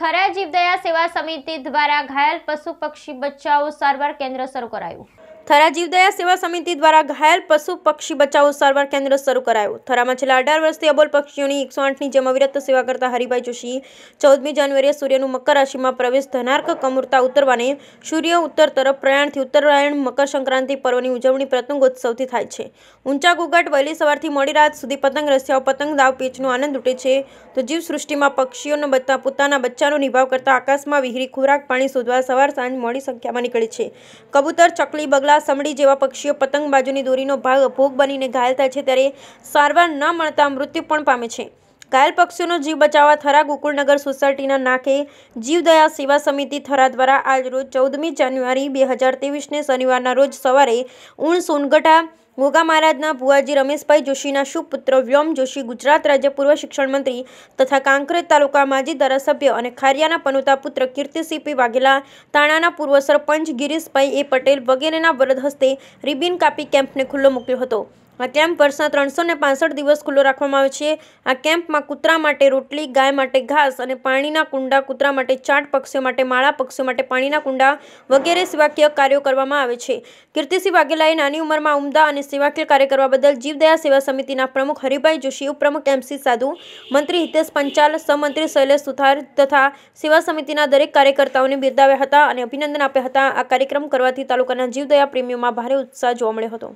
ખરા જીવદયા સેવા સમિતિ દ્વારા ઘાયલ પશુ પક્ષી બચ્ચાઓ સારવાર કેન્દ્ર શરૂ કરાયું થરા જીવદયા સેવા સમિતિ દ્વારા ઘાયલ પશુ પક્ષી બચાવો સારવાર કેન્દ્ર શરૂ કરાયું થરામાં છેલ્લા અઢાર વર્ષથી અબોલ પક્ષીઓની એકસો આઠની જેમ અવિરત સેવા કરતા હરિભાઈ જોશી ચૌદમી જાન્યુઆરીએ સૂર્યનું મકર રાશિમાં પ્રવેશ ધનાર્ક કમૂરતા ઉત્તરવાને સૂર્ય ઉત્તર તરફ પ્રયાણથી ઉત્તરાયણ મકર સંક્રાંતિ પર્વની ઉજવણી પ્રતંગોત્સવથી થાય છે ઊંચા ગુગટ વહેલી સવારથી મોડી રાત સુધી પતંગ રસિયાઓ પતંગ દાવ પેચનો આનંદ ઉઠે છે તો જીવસૃષ્ટિમાં પક્ષીઓનો બધા પોતાના બચ્ચાનો નિભાવ કરતા આકાશમાં વિહીરી ખોરાક પાણી શોધવા સવાર સાંજ મોડી સંખ્યામાં નીકળે છે કબૂતર ચકલી બગલા તથા સમડી જેવા પક્ષીઓ પતંગબાજુની દોરીનો ભાગ ભોગ બનીને ઘાયલ થાય છે ત્યારે સારવાર ન મળતા મૃત્યુ પણ પામે છે ઘાયલ પક્ષીઓનો જીવ બચાવવા થરા ગોકુળનગર સોસાયટીના નાકે જીવદયા સેવા સમિતિ થરા દ્વારા આજ રોજ ચૌદમી જાન્યુઆરી બે હજાર ત્રેવીસને શનિવારના રોજ સવારે ઊણ સોનગઢા ગોગા મહારાજના ભુવાજી રમેશભાઈ જોશીના શુભ પુત્ર વ્યોમ જોશી ગુજરાત રાજ્ય પૂર્વ શિક્ષણ મંત્રી તથા કાંકરેજ તાલુકા માજી ધારાસભ્ય અને ખારિયાના પનુતા પુત્ર કીર્તિસિંહ પી વાઘેલા તાણાના પૂર્વ સરપંચ ગિરીશભાઈ એ પટેલ વગેરેના વરદ હસ્તે રિબિન કાપી કેમ્પને ખુલ્લો મૂક્યો હતો આ કેમ્પ વર્ષના ત્રણસો ને દિવસ ખુલ્લો રાખવામાં આવે છે આ કેમ્પમાં કૂતરા માટે રોટલી ગાય માટે ઘાસ અને પાણીના કુંડા કૂતરા માટે ચાટ પક્ષીઓ માટે માળા પક્ષીઓ માટે પાણીના કુંડા વગેરે સેવાકીય કાર્યો કરવામાં આવે છે કીર્તિસિંહ વાઘેલાએ નાની ઉંમરમાં ઉમદા અને સેવાકીય કાર્ય કરવા બદલ જીવદયા સેવા સમિતિના પ્રમુખ હરિભાઈ જોશી ઉપપ્રમુખ એમસી સાધુ મંત્રી હિતેશ પંચાલ સહમંત્રી શૈલેષ સુથાર તથા સેવા સમિતિના દરેક કાર્યકર્તાઓને બિરદાવ્યા હતા અને અભિનંદન આપ્યા હતા આ કાર્યક્રમ કરવાથી તાલુકાના જીવદયા પ્રેમીઓમાં ભારે ઉત્સાહ જોવા મળ્યો હતો